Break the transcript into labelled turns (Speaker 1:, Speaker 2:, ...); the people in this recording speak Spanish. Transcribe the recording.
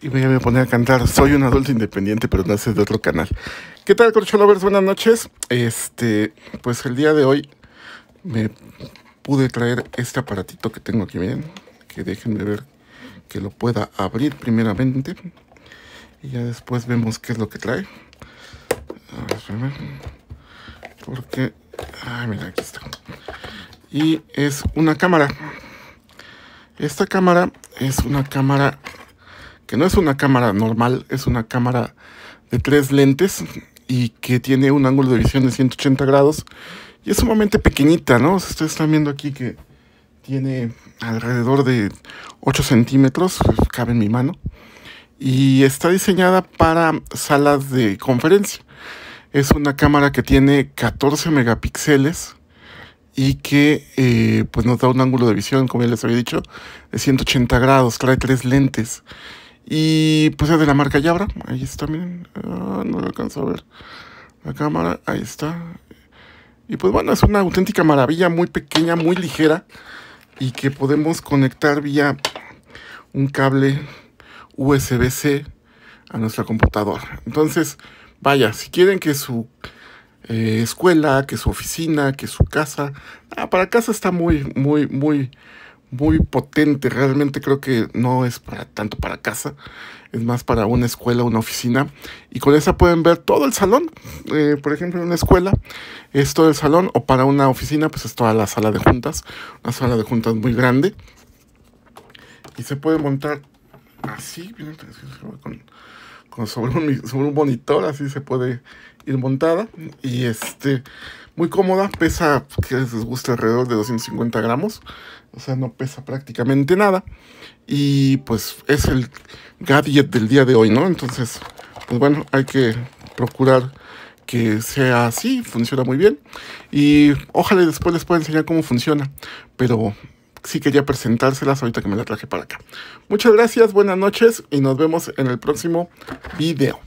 Speaker 1: Y voy a poner a cantar. Soy un adulto independiente, pero no nace de otro canal. ¿Qué tal, Corcho Buenas noches. Este, pues el día de hoy me pude traer este aparatito que tengo aquí, miren. Que déjenme ver que lo pueda abrir primeramente. Y ya después vemos qué es lo que trae. Porque... Ay, mira, aquí está. Y es una cámara. Esta cámara es una cámara que no es una cámara normal, es una cámara de tres lentes y que tiene un ángulo de visión de 180 grados y es sumamente pequeñita, ¿no? Ustedes están viendo aquí que tiene alrededor de 8 centímetros, pues, cabe en mi mano, y está diseñada para salas de conferencia. Es una cámara que tiene 14 megapíxeles y que eh, pues nos da un ángulo de visión, como ya les había dicho, de 180 grados, trae tres lentes y pues es de la marca Yabra. Ahí está, miren. Ah, no lo alcanzo a ver la cámara. Ahí está. Y pues bueno, es una auténtica maravilla, muy pequeña, muy ligera. Y que podemos conectar vía un cable USB-C a nuestra computadora. Entonces, vaya, si quieren que su eh, escuela, que su oficina, que su casa. Ah, para casa está muy, muy, muy muy potente. Realmente creo que no es para tanto para casa, es más para una escuela, una oficina. Y con esa pueden ver todo el salón. Eh, por ejemplo, en una escuela es todo el salón, o para una oficina, pues es toda la sala de juntas. Una sala de juntas muy grande. Y se puede montar así, con sobre, un, monitor, así se puede ir montada. Y este, muy cómoda, pesa, que les guste, alrededor de 250 gramos. O sea, no pesa prácticamente nada. Y pues es el gadget del día de hoy, ¿no? Entonces, pues bueno, hay que procurar que sea así, funciona muy bien. Y ojalá después les pueda enseñar cómo funciona. Pero sí quería presentárselas ahorita que me la traje para acá. Muchas gracias, buenas noches y nos vemos en el próximo video.